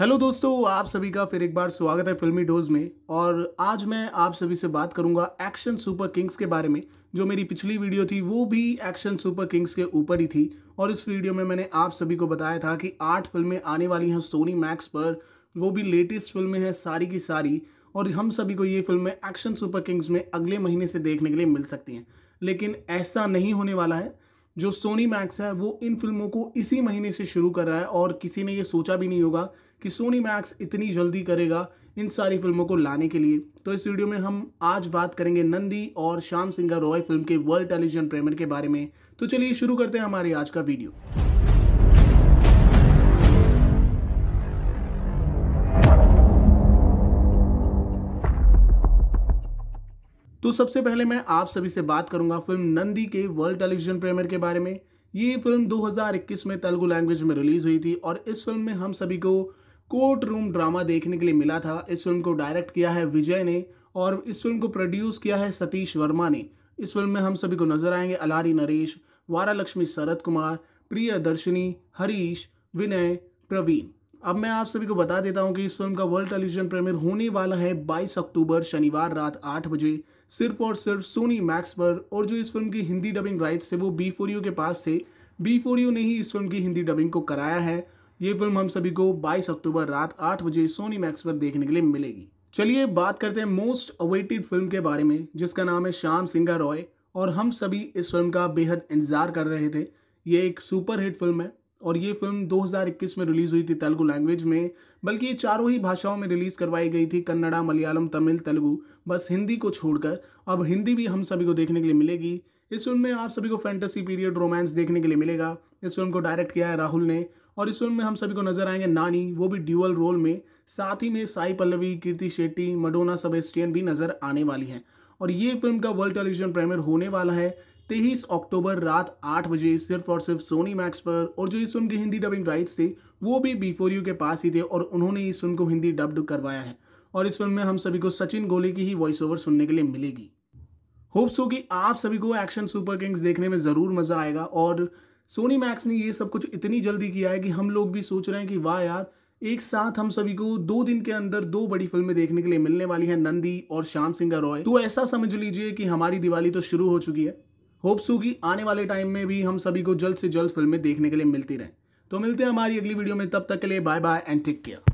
hello दोस्तों आप सभी का फिर एक बार स्वागत है फिल्मी डोज में और आज मैं आप सभी से बात करूंगा एक्शन सुपर किंग्स के बारे में जो मेरी पिछली वीडियो थी वो भी एक्शन सुपर किंग्स के ऊपर ही थी और इस वीडियो में मैंने आप सभी को बताया था कि आठ फिल्में आने वाली हैं सोनी मैक्स पर वो भी लेटेस्ट फिल्में हैं सारी की सारी और हम सभी को ये फिल्में एक्शन सुपर किंग्स में अगले महीने से देखने के लिए मिल सकती हैं लेकिन ऐसा नहीं होने वाला है जो सोनी मैक्स है वो इन फिल्मों को इसी महीने से शुरू कर रहा है और किसी ने ये सोचा भी नहीं होगा कि सोनी मैक्स इतनी जल्दी करेगा इन सारी फिल्मों को लाने के लिए तो इस वीडियो में हम आज बात करेंगे नंदी और श्याम सिंगर रॉय फिल्म के वर्ल्ड टेलीविजन प्रेमर के बारे में तो चलिए शुरू करते हैं हमारी आज का वीडियो तो सबसे पहले मैं आप सभी से बात करूंगा फिल्म नंदी के वर्ल्ड टेलीविजन प्रेमियर के बारे में ये फिल्म 2021 में तेलुगु लैंग्वेज में रिलीज हुई थी और इस फिल्म में हम सभी को कोर्ट रूम ड्रामा देखने के लिए मिला था इस फिल्म को डायरेक्ट किया है विजय ने और इस फिल्म को प्रोड्यूस किया है सतीश वर्मा ने इस फिल्म में हम सभी को नजर आएंगे अलारी नरेश वारा लक्ष्मी शरद कुमार प्रिय दर्शनी हरीश विनय प्रवीण अब मैं आप सभी को बता देता हूं कि इस फिल्म का वर्ल्ड टेलीविजन प्रीमियर होने वाला है 22 अक्टूबर शनिवार रात आठ बजे सिर्फ और सिर्फ सोनी मैक्स पर और जो इस फिल्म की हिंदी डबिंग राइट्स थे वो बी फोर यू के पास थे बी फोर यू ने ही इस फिल्म की हिंदी डबिंग को कराया है ये फिल्म हम सभी को 22 अक्टूबर रात 8 बजे सोनी मैक्स पर देखने के लिए मिलेगी चलिए बात करते हैं मोस्ट अवेटेड फिल्म के बारे में जिसका नाम है श्याम सिंगा रॉय और हम सभी इस फिल्म का बेहद इंतज़ार कर रहे थे ये एक सुपर हिट फिल्म है और ये फिल्म 2021 में रिलीज़ हुई थी तेलुगु लैंग्वेज में बल्कि ये चारों ही भाषाओं में रिलीज़ करवाई गई थी कन्नड़ा मलयालम तमिल तेलुगु बस हिंदी को छोड़कर अब हिंदी भी हम सभी को देखने के लिए मिलेगी इस फिल्म में आप सभी को फैंटेसी पीरियड रोमांस देखने के लिए मिलेगा इस फिल्म को डायरेक्ट किया है राहुल ने और इस फिल्म में हम सभी को नजर आएंगे नानी वो भी ड्यूअल रोल में साथ ही में साई पल्लवी कीर्ति शेट्टी मडोना सबेस्टियन भी नजर आने वाली हैं और ये फिल्म का वर्ल्ड टेलीविजन प्रीमियर होने वाला है तेईस अक्टूबर रात आठ बजे सिर्फ और सिर्फ सोनी मैक्स पर और जो इस फिल्म के हिंदी डबिंग राइट्स थे वो भी बिफोर यू के पास ही थे और उन्होंने इस फिल्म को हिंदी डब्ड करवाया है और इस फिल्म में हम सभी को सचिन गोले की ही वॉइस ओवर सुनने के लिए मिलेगी होप्स हो कि आप सभी को एक्शन सुपर किंग्स देखने में ज़रूर मज़ा आएगा और सोनी मैक्स ने ये सब कुछ इतनी जल्दी किया है कि हम लोग भी सोच रहे हैं कि वाह यार एक साथ हम सभी को दो दिन के अंदर दो बड़ी फिल्में देखने के लिए मिलने वाली हैं नंदी और श्याम सिंगा रॉय तो ऐसा समझ लीजिए कि हमारी दिवाली तो शुरू हो चुकी है होप्स हो कि आने वाले टाइम में भी हम सभी को जल्द से जल्द फिल्में देखने के लिए मिलती रहें तो मिलते हैं हमारी अगली वीडियो में तब तक के लिए bye bye and take care